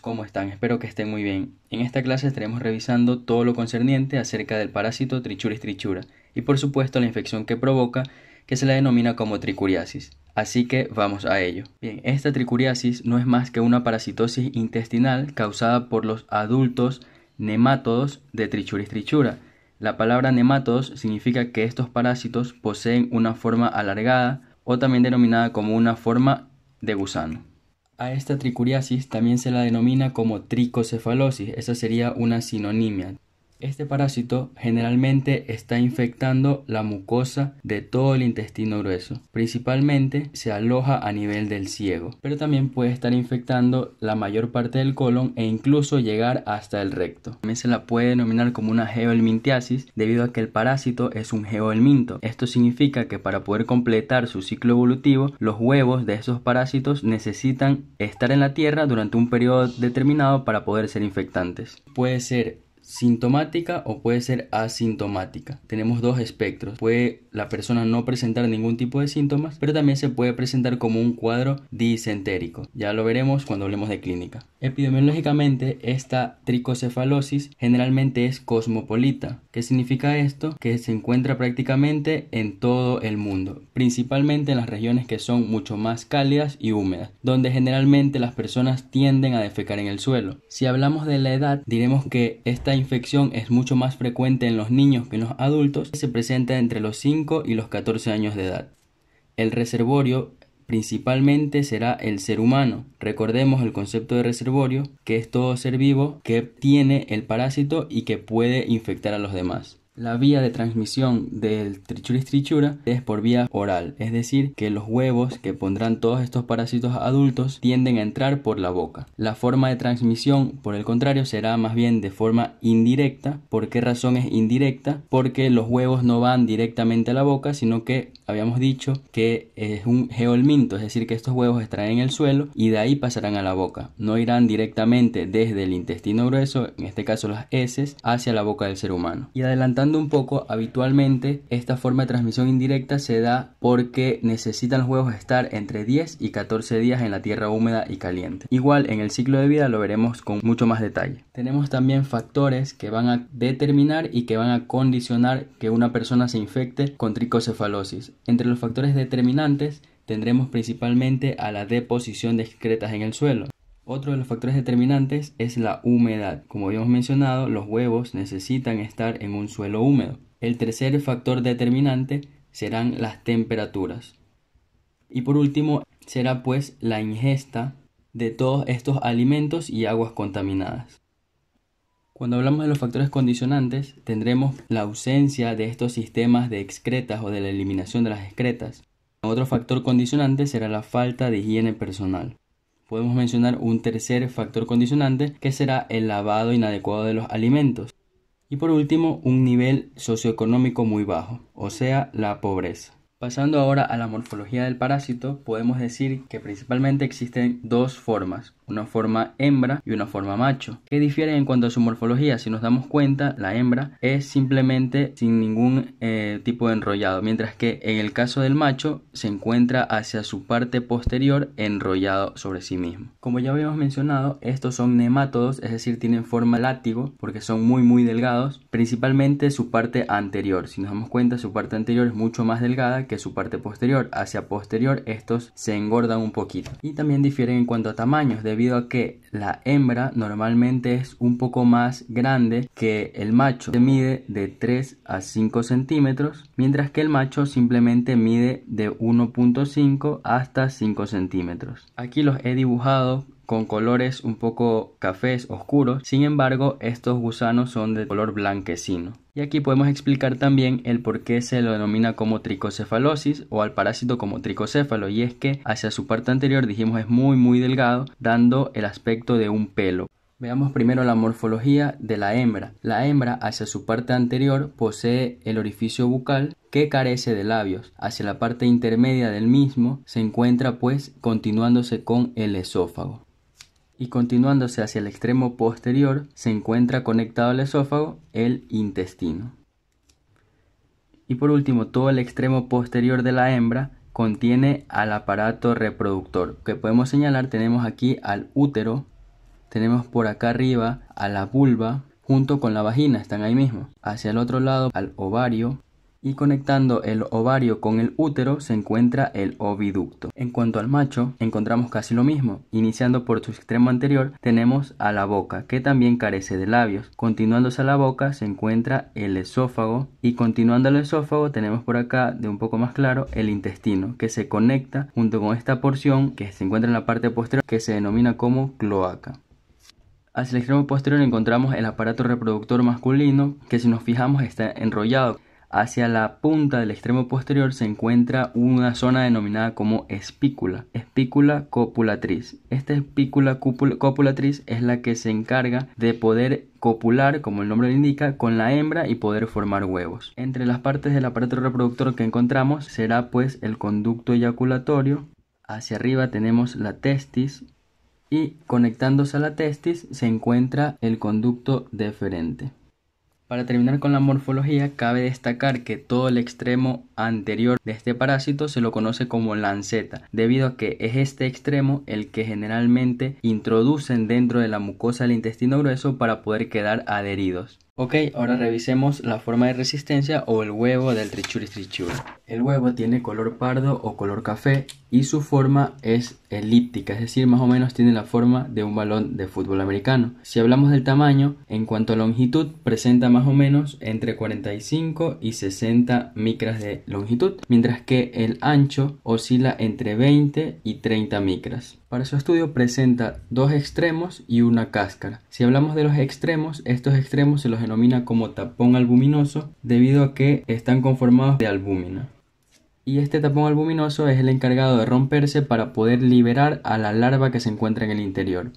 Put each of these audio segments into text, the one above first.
¿cómo están? Espero que estén muy bien. En esta clase estaremos revisando todo lo concerniente acerca del parásito Trichuris trichura y por supuesto la infección que provoca que se la denomina como tricuriasis. Así que vamos a ello. Bien, esta tricuriasis no es más que una parasitosis intestinal causada por los adultos nemátodos de Trichuris trichura. La palabra nemátodos significa que estos parásitos poseen una forma alargada o también denominada como una forma de gusano. A esta tricuriasis también se la denomina como tricocefalosis, esa sería una sinonimia. Este parásito generalmente está infectando la mucosa de todo el intestino grueso. Principalmente se aloja a nivel del ciego, pero también puede estar infectando la mayor parte del colon e incluso llegar hasta el recto. También se la puede denominar como una geolmintiasis debido a que el parásito es un geoelminto. Esto significa que para poder completar su ciclo evolutivo, los huevos de esos parásitos necesitan estar en la tierra durante un periodo determinado para poder ser infectantes. Puede ser sintomática o puede ser asintomática. Tenemos dos espectros. Puede la persona no presentar ningún tipo de síntomas, pero también se puede presentar como un cuadro disentérico. Ya lo veremos cuando hablemos de clínica. Epidemiológicamente, esta tricocefalosis generalmente es cosmopolita. ¿Qué significa esto? Que se encuentra prácticamente en todo el mundo, principalmente en las regiones que son mucho más cálidas y húmedas, donde generalmente las personas tienden a defecar en el suelo. Si hablamos de la edad, diremos que esta infección es mucho más frecuente en los niños que en los adultos y se presenta entre los 5 y los 14 años de edad. El reservorio principalmente será el ser humano. Recordemos el concepto de reservorio, que es todo ser vivo que tiene el parásito y que puede infectar a los demás. La vía de transmisión del trichuris trichura es por vía oral, es decir, que los huevos que pondrán todos estos parásitos adultos tienden a entrar por la boca. La forma de transmisión, por el contrario, será más bien de forma indirecta. ¿Por qué razón es indirecta? Porque los huevos no van directamente a la boca, sino que habíamos dicho que es un geolminto, es decir, que estos huevos extraen el suelo y de ahí pasarán a la boca. No irán directamente desde el intestino grueso, en este caso las heces, hacia la boca del ser humano. Y adelantando un poco, habitualmente esta forma de transmisión indirecta se da porque necesitan los huevos estar entre 10 y 14 días en la tierra húmeda y caliente. Igual en el ciclo de vida lo veremos con mucho más detalle. Tenemos también factores que van a determinar y que van a condicionar que una persona se infecte con tricocefalosis. Entre los factores determinantes tendremos principalmente a la deposición de excretas en el suelo. Otro de los factores determinantes es la humedad. Como habíamos mencionado, los huevos necesitan estar en un suelo húmedo. El tercer factor determinante serán las temperaturas. Y por último, será pues la ingesta de todos estos alimentos y aguas contaminadas. Cuando hablamos de los factores condicionantes, tendremos la ausencia de estos sistemas de excretas o de la eliminación de las excretas. Otro factor condicionante será la falta de higiene personal. Podemos mencionar un tercer factor condicionante que será el lavado inadecuado de los alimentos. Y por último, un nivel socioeconómico muy bajo, o sea, la pobreza. Pasando ahora a la morfología del parásito, podemos decir que principalmente existen dos formas, una forma hembra y una forma macho, que difieren en cuanto a su morfología. Si nos damos cuenta, la hembra es simplemente sin ningún eh, tipo de enrollado, mientras que en el caso del macho se encuentra hacia su parte posterior enrollado sobre sí mismo. Como ya habíamos mencionado, estos son nemátodos, es decir, tienen forma látigo porque son muy muy delgados, principalmente su parte anterior. Si nos damos cuenta, su parte anterior es mucho más delgada que su parte posterior. Hacia posterior estos se engordan un poquito. Y también difieren en cuanto a tamaños, debido debido a que la hembra normalmente es un poco más grande que el macho, se mide de 3 a 5 centímetros, mientras que el macho simplemente mide de 1.5 hasta 5 centímetros. Aquí los he dibujado con colores un poco cafés oscuros, sin embargo estos gusanos son de color blanquecino. Y aquí podemos explicar también el por qué se lo denomina como tricocefalosis o al parásito como tricocéfalo y es que hacia su parte anterior dijimos es muy muy delgado dando el aspecto de un pelo. Veamos primero la morfología de la hembra. La hembra hacia su parte anterior posee el orificio bucal que carece de labios. Hacia la parte intermedia del mismo se encuentra pues continuándose con el esófago y continuándose hacia el extremo posterior se encuentra conectado al esófago el intestino. Y por último, todo el extremo posterior de la hembra contiene al aparato reproductor, que podemos señalar tenemos aquí al útero, tenemos por acá arriba a la vulva junto con la vagina, están ahí mismo. Hacia el otro lado al ovario, y conectando el ovario con el útero se encuentra el oviducto. En cuanto al macho, encontramos casi lo mismo. Iniciando por su extremo anterior tenemos a la boca, que también carece de labios. Continuándose a la boca se encuentra el esófago y continuando al esófago tenemos por acá de un poco más claro el intestino, que se conecta junto con esta porción que se encuentra en la parte posterior que se denomina como cloaca. Hacia el extremo posterior encontramos el aparato reproductor masculino que si nos fijamos está enrollado Hacia la punta del extremo posterior se encuentra una zona denominada como espícula, espícula copulatriz. Esta espícula copulatriz es la que se encarga de poder copular, como el nombre lo indica, con la hembra y poder formar huevos. Entre las partes del aparato reproductor que encontramos será pues el conducto eyaculatorio. Hacia arriba tenemos la testis y conectándose a la testis se encuentra el conducto deferente. Para terminar con la morfología, cabe destacar que todo el extremo anterior de este parásito se lo conoce como lanceta, debido a que es este extremo el que generalmente introducen dentro de la mucosa del intestino grueso para poder quedar adheridos. Ok, ahora revisemos la forma de resistencia o el huevo del trichuris trichuri. El huevo tiene color pardo o color café y su forma es elíptica, es decir, más o menos tiene la forma de un balón de fútbol americano. Si hablamos del tamaño, en cuanto a longitud, presenta más o menos entre 45 y 60 micras de longitud, mientras que el ancho oscila entre 20 y 30 micras. Para su estudio presenta dos extremos y una cáscara. Si hablamos de los extremos, estos extremos se los denomina como tapón albuminoso debido a que están conformados de albúmina. Y este tapón albuminoso es el encargado de romperse para poder liberar a la larva que se encuentra en el interior.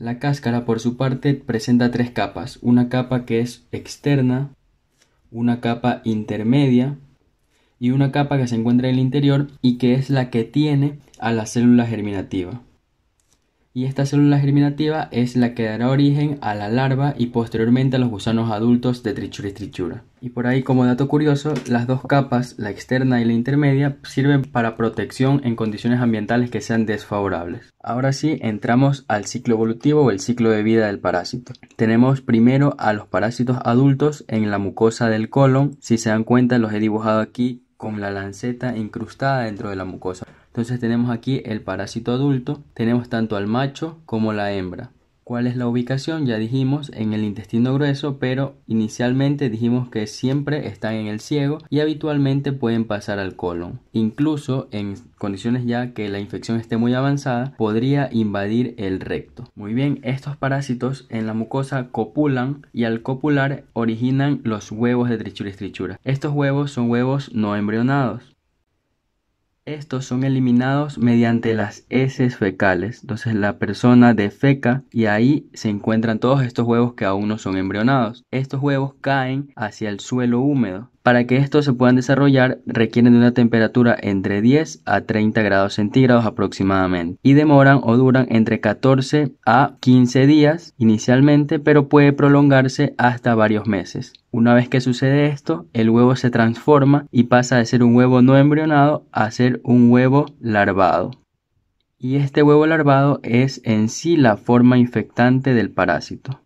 La cáscara, por su parte, presenta tres capas, una capa que es externa, una capa intermedia y una capa que se encuentra en el interior y que es la que tiene a la célula germinativa. Y esta célula germinativa es la que dará origen a la larva y posteriormente a los gusanos adultos de trichura y trichura. Y por ahí como dato curioso, las dos capas, la externa y la intermedia, sirven para protección en condiciones ambientales que sean desfavorables. Ahora sí, entramos al ciclo evolutivo o el ciclo de vida del parásito. Tenemos primero a los parásitos adultos en la mucosa del colon. Si se dan cuenta, los he dibujado aquí con la lanceta incrustada dentro de la mucosa. Entonces tenemos aquí el parásito adulto, tenemos tanto al macho como la hembra. ¿Cuál es la ubicación? Ya dijimos en el intestino grueso, pero inicialmente dijimos que siempre están en el ciego y habitualmente pueden pasar al colon. Incluso en condiciones ya que la infección esté muy avanzada, podría invadir el recto. Muy bien, estos parásitos en la mucosa copulan y al copular originan los huevos de trichura y trichura. Estos huevos son huevos no embrionados. Estos son eliminados mediante las heces fecales. Entonces la persona defeca y ahí se encuentran todos estos huevos que aún no son embrionados. Estos huevos caen hacia el suelo húmedo para que estos se puedan desarrollar requieren de una temperatura entre 10 a 30 grados centígrados aproximadamente y demoran o duran entre 14 a 15 días inicialmente pero puede prolongarse hasta varios meses. Una vez que sucede esto, el huevo se transforma y pasa de ser un huevo no embrionado a ser un huevo larvado. Y este huevo larvado es en sí la forma infectante del parásito.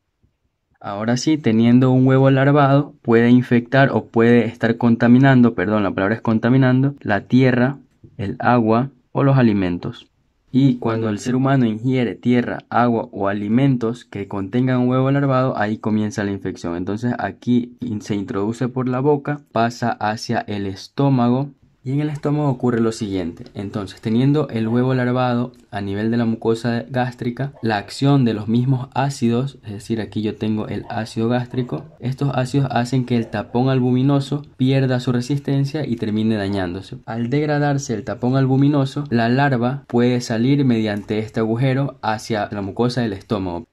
Ahora sí, teniendo un huevo larvado, puede infectar o puede estar contaminando, perdón, la palabra es contaminando, la tierra, el agua o los alimentos. Y cuando el ser humano ingiere tierra, agua o alimentos que contengan un huevo larvado, ahí comienza la infección. Entonces aquí se introduce por la boca, pasa hacia el estómago, y en el estómago ocurre lo siguiente. Entonces, teniendo el huevo larvado a nivel de la mucosa gástrica, la acción de los mismos ácidos, es decir, aquí yo tengo el ácido gástrico, estos ácidos hacen que el tapón albuminoso pierda su resistencia y termine dañándose. Al degradarse el tapón albuminoso, la larva puede salir mediante este agujero hacia la mucosa del estómago.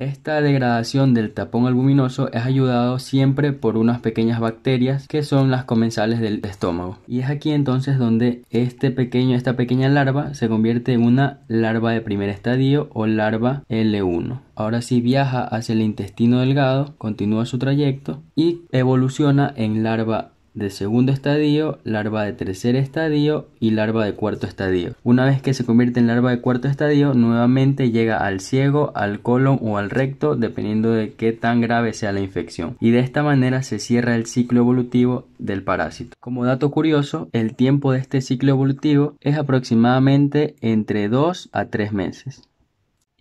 Esta degradación del tapón albuminoso es ayudado siempre por unas pequeñas bacterias que son las comensales del estómago. Y es aquí entonces donde este pequeño, esta pequeña larva se convierte en una larva de primer estadio o larva L1. Ahora sí viaja hacia el intestino delgado, continúa su trayecto y evoluciona en larva L1 de segundo estadio, larva de tercer estadio y larva de cuarto estadio. Una vez que se convierte en larva de cuarto estadio, nuevamente llega al ciego, al colon o al recto, dependiendo de qué tan grave sea la infección. Y de esta manera se cierra el ciclo evolutivo del parásito. Como dato curioso, el tiempo de este ciclo evolutivo es aproximadamente entre 2 a 3 meses.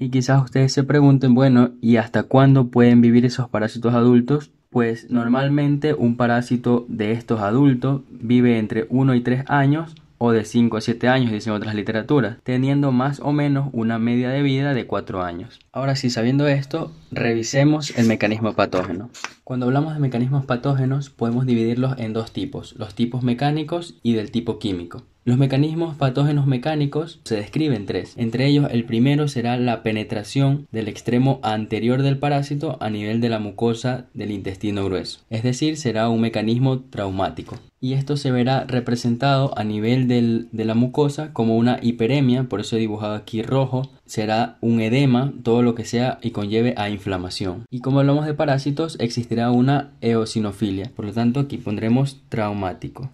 Y quizás ustedes se pregunten, bueno, ¿y hasta cuándo pueden vivir esos parásitos adultos? pues normalmente un parásito de estos adultos vive entre 1 y 3 años o de 5 a 7 años, dicen otras literaturas, teniendo más o menos una media de vida de 4 años. Ahora sí, sabiendo esto, revisemos el mecanismo patógeno. Cuando hablamos de mecanismos patógenos, podemos dividirlos en dos tipos, los tipos mecánicos y del tipo químico. Los mecanismos patógenos mecánicos se describen tres. Entre ellos, el primero será la penetración del extremo anterior del parásito a nivel de la mucosa del intestino grueso. Es decir, será un mecanismo traumático. Y esto se verá representado a nivel de la mucosa como una hiperemia, por eso he dibujado aquí rojo, será un edema, todo lo que sea y conlleve a inflamación. Y como hablamos de parásitos, existirá una eosinofilia, por lo tanto aquí pondremos traumático.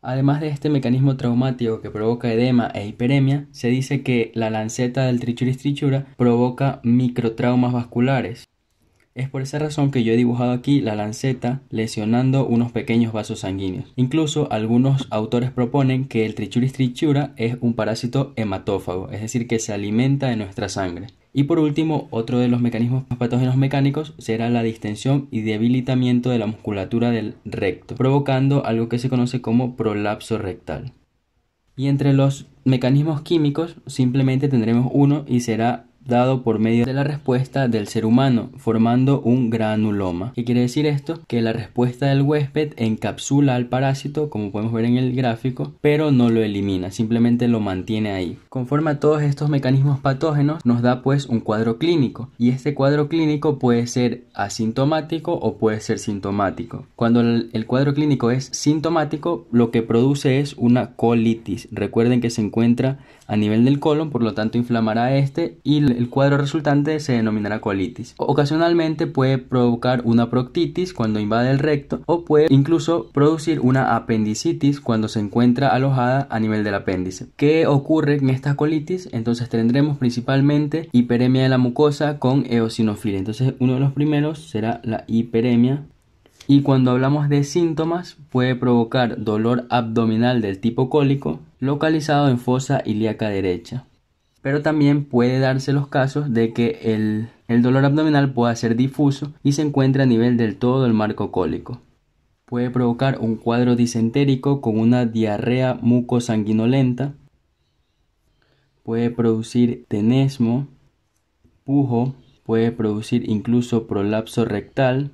Además de este mecanismo traumático que provoca edema e hiperemia, se dice que la lanceta del trichuris trichura provoca microtraumas vasculares, es por esa razón que yo he dibujado aquí la lanceta lesionando unos pequeños vasos sanguíneos. Incluso algunos autores proponen que el Trichuris trichura es un parásito hematófago, es decir, que se alimenta de nuestra sangre. Y por último, otro de los mecanismos patógenos mecánicos será la distensión y debilitamiento de la musculatura del recto, provocando algo que se conoce como prolapso rectal. Y entre los mecanismos químicos simplemente tendremos uno y será dado por medio de la respuesta del ser humano, formando un granuloma. ¿Qué quiere decir esto? Que la respuesta del huésped encapsula al parásito, como podemos ver en el gráfico, pero no lo elimina, simplemente lo mantiene ahí. Conforme a todos estos mecanismos patógenos, nos da pues un cuadro clínico, y este cuadro clínico puede ser asintomático o puede ser sintomático. Cuando el cuadro clínico es sintomático, lo que produce es una colitis. Recuerden que se encuentra a nivel del colon, por lo tanto inflamará este y el cuadro resultante se denominará colitis. Ocasionalmente puede provocar una proctitis cuando invade el recto o puede incluso producir una apendicitis cuando se encuentra alojada a nivel del apéndice. ¿Qué ocurre en esta colitis? Entonces tendremos principalmente hiperemia de la mucosa con eosinofilia. Entonces uno de los primeros será la hiperemia y cuando hablamos de síntomas, puede provocar dolor abdominal del tipo cólico, localizado en fosa ilíaca derecha pero también puede darse los casos de que el, el dolor abdominal pueda ser difuso y se encuentre a nivel del todo el marco cólico. Puede provocar un cuadro disentérico con una diarrea mucosanguinolenta, puede producir tenesmo, pujo, puede producir incluso prolapso rectal,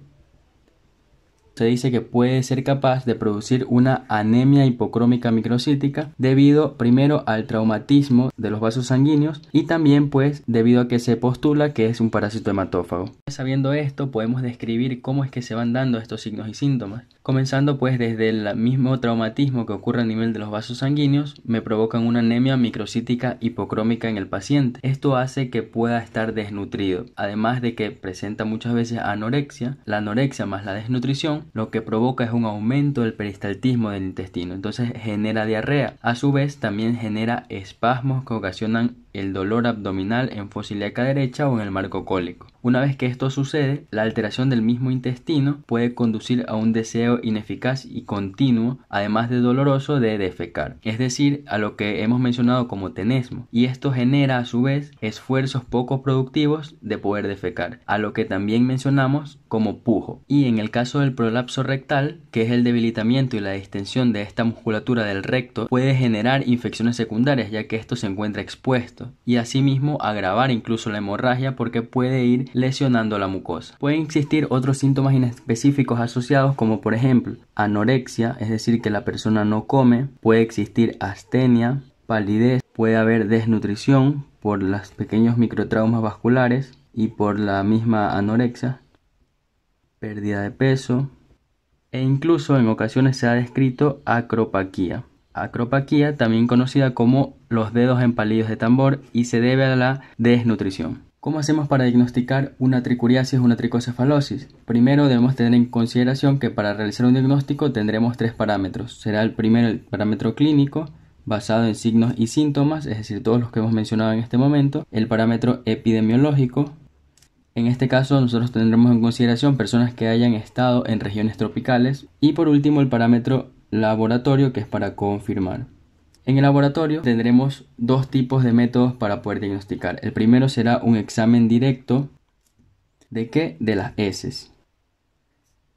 se dice que puede ser capaz de producir una anemia hipocrómica microcítica debido primero al traumatismo de los vasos sanguíneos y también pues debido a que se postula que es un parásito hematófago. Sabiendo esto podemos describir cómo es que se van dando estos signos y síntomas. Comenzando pues desde el mismo traumatismo que ocurre a nivel de los vasos sanguíneos, me provocan una anemia microcítica hipocrómica en el paciente. Esto hace que pueda estar desnutrido, además de que presenta muchas veces anorexia. La anorexia más la desnutrición lo que provoca es un aumento del peristaltismo del intestino, entonces genera diarrea. A su vez también genera espasmos que ocasionan el dolor abdominal en fosiliaca derecha o en el marco cólico. Una vez que esto sucede, la alteración del mismo intestino puede conducir a un deseo ineficaz y continuo, además de doloroso, de defecar, es decir, a lo que hemos mencionado como tenesmo, y esto genera a su vez esfuerzos poco productivos de poder defecar, a lo que también mencionamos como pujo. Y en el caso del prolapso rectal, que es el debilitamiento y la distensión de esta musculatura del recto, puede generar infecciones secundarias ya que esto se encuentra expuesto y asimismo agravar incluso la hemorragia porque puede ir lesionando la mucosa. Pueden existir otros síntomas inespecíficos asociados como por ejemplo anorexia, es decir que la persona no come, puede existir astenia, palidez, puede haber desnutrición por los pequeños microtraumas vasculares y por la misma anorexia pérdida de peso e incluso en ocasiones se ha descrito acropaquía. Acropaquía también conocida como los dedos empalidos de tambor y se debe a la desnutrición. ¿Cómo hacemos para diagnosticar una tricuriasis o una tricocefalosis? Primero debemos tener en consideración que para realizar un diagnóstico tendremos tres parámetros. Será el primero el parámetro clínico, basado en signos y síntomas, es decir, todos los que hemos mencionado en este momento, el parámetro epidemiológico, en este caso nosotros tendremos en consideración personas que hayan estado en regiones tropicales y por último el parámetro laboratorio que es para confirmar. En el laboratorio tendremos dos tipos de métodos para poder diagnosticar. El primero será un examen directo de qué? De las heces.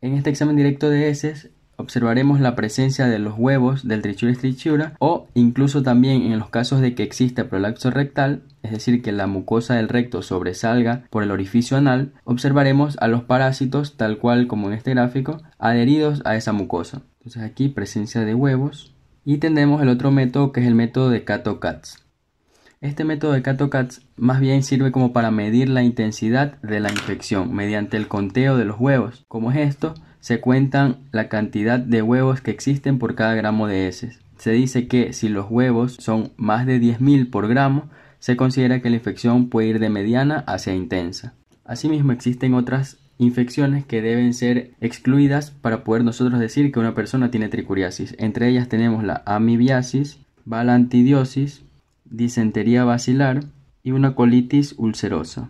En este examen directo de heces observaremos la presencia de los huevos del trichura trichura o incluso también en los casos de que exista prolapso rectal, es decir, que la mucosa del recto sobresalga por el orificio anal, observaremos a los parásitos, tal cual como en este gráfico, adheridos a esa mucosa. Entonces aquí presencia de huevos. Y tenemos el otro método que es el método de Cato-Katz. Este método de Cato-Katz más bien sirve como para medir la intensidad de la infección mediante el conteo de los huevos. Como es esto? se cuentan la cantidad de huevos que existen por cada gramo de heces. Se dice que si los huevos son más de 10.000 por gramo, se considera que la infección puede ir de mediana hacia intensa. Asimismo, existen otras infecciones que deben ser excluidas para poder nosotros decir que una persona tiene tricuriasis. Entre ellas tenemos la amibiasis, balantidiosis, disentería bacilar y una colitis ulcerosa.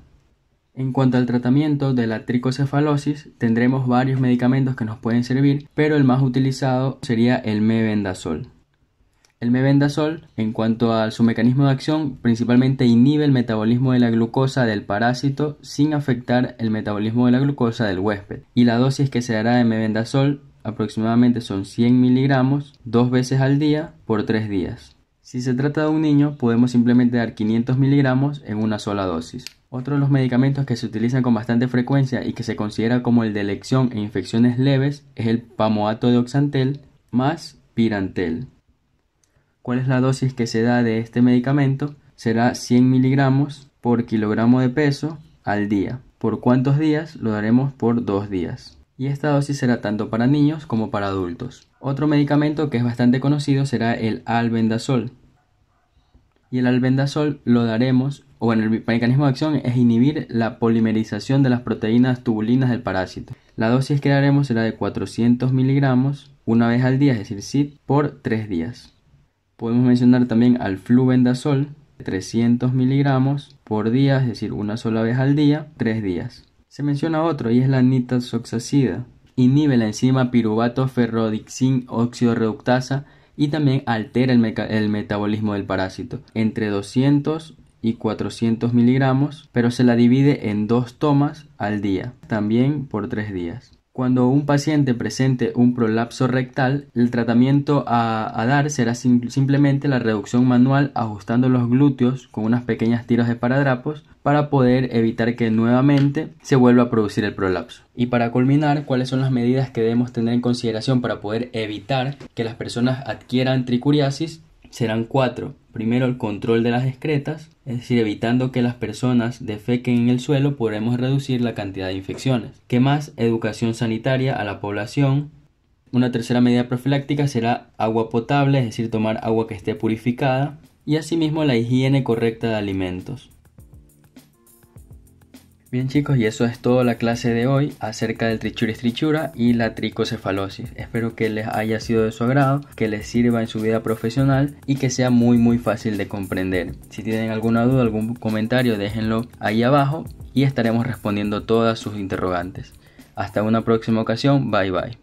En cuanto al tratamiento de la tricocefalosis, tendremos varios medicamentos que nos pueden servir, pero el más utilizado sería el mebendazol. El mebendazol, en cuanto a su mecanismo de acción, principalmente inhibe el metabolismo de la glucosa del parásito sin afectar el metabolismo de la glucosa del huésped. Y la dosis que se dará de mebendazol aproximadamente son 100 miligramos dos veces al día por tres días. Si se trata de un niño, podemos simplemente dar 500 miligramos en una sola dosis. Otro de los medicamentos que se utilizan con bastante frecuencia y que se considera como el de elección en infecciones leves es el pamoato de oxantel más pirantel. ¿Cuál es la dosis que se da de este medicamento? Será 100 miligramos por kilogramo de peso al día. ¿Por cuántos días? Lo daremos por dos días. Y esta dosis será tanto para niños como para adultos. Otro medicamento que es bastante conocido será el albendazol y el albendazol lo daremos, o bueno, el mecanismo de acción es inhibir la polimerización de las proteínas tubulinas del parásito. La dosis que daremos será de 400 miligramos una vez al día, es decir, SID, por 3 días. Podemos mencionar también al fluvendazol, 300 miligramos por día, es decir, una sola vez al día, 3 días. Se menciona otro y es la nitazoxacida. Inhibe la enzima piruvato ferrodixin reductasa y también altera el, metabolismo del parásito entre 200 y 400 miligramos, pero se la divide en dos tomas al día, también por tres días. Cuando un paciente presente un prolapso rectal, el tratamiento a, dar será simplemente la reducción manual ajustando los glúteos con unas pequeñas tiras de paradrapos para poder evitar que nuevamente se vuelva a producir el prolapso. Y para culminar, ¿cuáles son las medidas que debemos tener en consideración para poder evitar que las personas adquieran tricuriasis? Serán cuatro. Primero, el control de las excretas, es decir, evitando que las personas defequen en el suelo, podremos reducir la cantidad de infecciones. ¿Qué más? Educación sanitaria a la población. Una tercera medida profiláctica será agua potable, es decir, tomar agua que esté purificada, y asimismo la higiene correcta de alimentos. Bien chicos, y eso es toda la clase de hoy acerca del trichuris trichura y la tricocefalosis. Espero que les haya sido de su agrado, que les sirva en su vida profesional y que sea muy muy fácil de comprender. Si tienen alguna duda, algún comentario, déjenlo ahí abajo y estaremos respondiendo todas sus interrogantes. Hasta una próxima ocasión, bye bye.